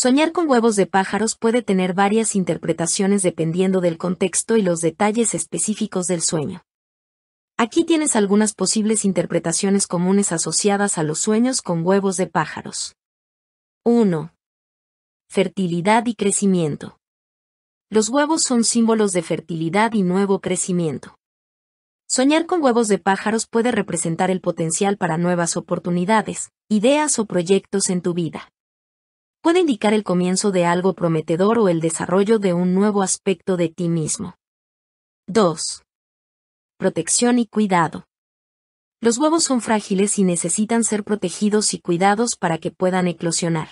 Soñar con huevos de pájaros puede tener varias interpretaciones dependiendo del contexto y los detalles específicos del sueño. Aquí tienes algunas posibles interpretaciones comunes asociadas a los sueños con huevos de pájaros. 1. Fertilidad y crecimiento. Los huevos son símbolos de fertilidad y nuevo crecimiento. Soñar con huevos de pájaros puede representar el potencial para nuevas oportunidades, ideas o proyectos en tu vida puede indicar el comienzo de algo prometedor o el desarrollo de un nuevo aspecto de ti mismo. 2. Protección y cuidado. Los huevos son frágiles y necesitan ser protegidos y cuidados para que puedan eclosionar.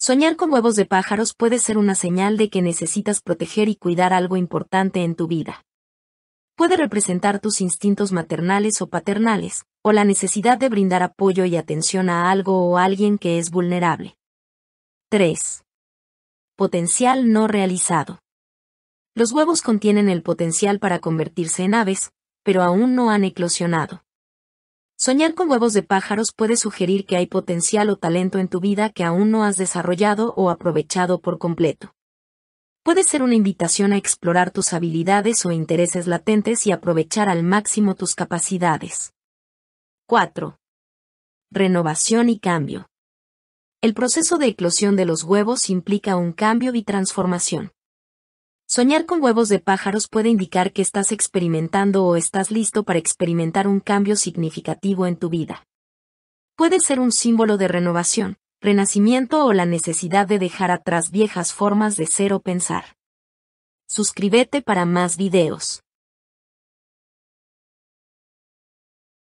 Soñar con huevos de pájaros puede ser una señal de que necesitas proteger y cuidar algo importante en tu vida. Puede representar tus instintos maternales o paternales, o la necesidad de brindar apoyo y atención a algo o alguien que es vulnerable. 3. Potencial no realizado. Los huevos contienen el potencial para convertirse en aves, pero aún no han eclosionado. Soñar con huevos de pájaros puede sugerir que hay potencial o talento en tu vida que aún no has desarrollado o aprovechado por completo. Puede ser una invitación a explorar tus habilidades o intereses latentes y aprovechar al máximo tus capacidades. 4. Renovación y cambio. El proceso de eclosión de los huevos implica un cambio y transformación. Soñar con huevos de pájaros puede indicar que estás experimentando o estás listo para experimentar un cambio significativo en tu vida. Puede ser un símbolo de renovación, renacimiento o la necesidad de dejar atrás viejas formas de ser o pensar. Suscríbete para más videos.